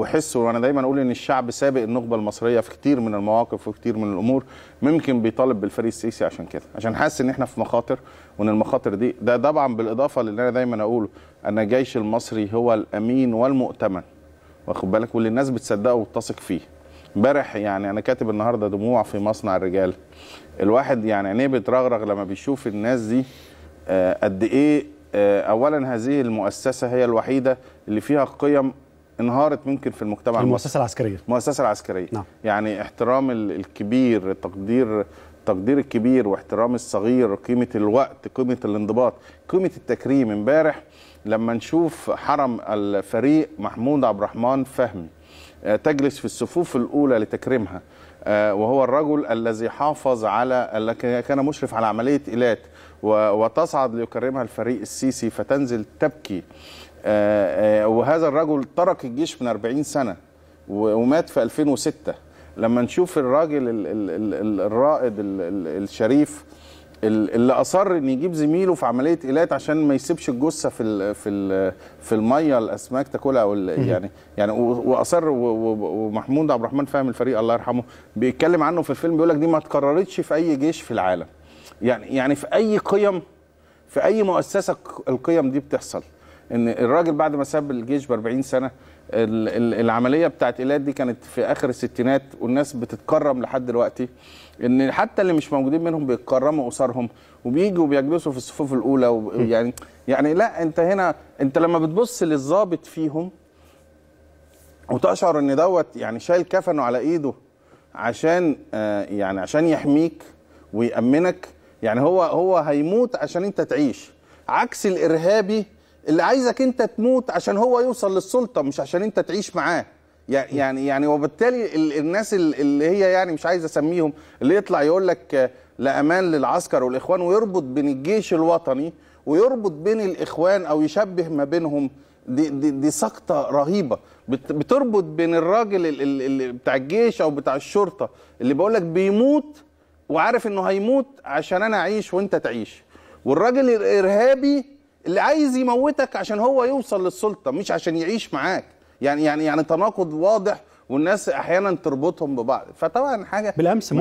وحسوا وانا دايما اقول ان الشعب سابق النخبه المصريه في كتير من المواقف وكتير من الامور ممكن بيطالب بالفريق السيسي عشان كده عشان حاسس ان احنا في مخاطر وان المخاطر دي ده طبعا بالاضافه للي انا دايما اقوله ان الجيش المصري هو الامين والمؤتمن واخد بالك واللي الناس بتصدقه وتثق فيه امبارح يعني انا كاتب النهارده دموع في مصنع الرجال الواحد يعني عينيه بترغرغ لما بيشوف الناس دي آه، قد ايه آه، اولا هذه المؤسسه هي الوحيده اللي فيها قيم انهارت ممكن في المجتمع المؤسسه العسكريه المؤسسه العسكريه نعم. يعني احترام الكبير تقدير التقدير الكبير واحترام الصغير قيمه الوقت قيمه الانضباط قيمه التكريم امبارح لما نشوف حرم الفريق محمود عبد الرحمن فهمي آه، تجلس في الصفوف الاولى لتكريمها آه، وهو الرجل الذي حافظ على كان مشرف على عمليه ايلات وتصعد ليكرمها الفريق السيسي فتنزل تبكي آه، وهذا الرجل ترك الجيش من 40 سنة ومات في 2006 لما نشوف الراجل الـ الـ الـ الرائد الشريف اللي اصر ان يجيب زميله في عمليه ايلات عشان ما يسيبش الجثه في الـ في الـ في الميه الاسماك تاكلها او يعني يعني واصر ومحمود عبد الرحمن فاهم الفريق الله يرحمه بيتكلم عنه في الفيلم بيقول لك دي ما اتكررتش في اي جيش في العالم يعني يعني في اي قيم في اي مؤسسه القيم دي بتحصل ان الراجل بعد ما ساب الجيش ب 40 سنه العمليه بتاعت ايلات دي كانت في اخر الستينات والناس بتتكرم لحد دلوقتي ان حتى اللي مش موجودين منهم بيتكرموا اسرهم وبيجوا بيجلسوا في الصفوف الاولى يعني يعني لا انت هنا انت لما بتبص للظابط فيهم وتشعر ان دوت يعني شايل كفنه على ايده عشان آه، يعني عشان يحميك ويامنك يعني هو هو هيموت عشان انت تعيش عكس الارهابي اللي عايزك انت تموت عشان هو يوصل للسلطه مش عشان انت تعيش معاه يعني يعني وبالتالي الناس اللي هي يعني مش عايز اسميهم اللي يطلع يقول لك لا امان للعسكر والاخوان ويربط بين الجيش الوطني ويربط بين الاخوان او يشبه ما بينهم دي دي, دي سقطه رهيبه بتربط بين الراجل اللي بتاع الجيش او بتاع الشرطه اللي بقول لك بيموت وعارف انه هيموت عشان انا اعيش وانت تعيش والراجل الارهابي اللي عايز يموتك عشان هو يوصل للسلطه مش عشان يعيش معاك يعني يعني يعني تناقض واضح والناس احيانا تربطهم ببعض فطبعا حاجه بالامس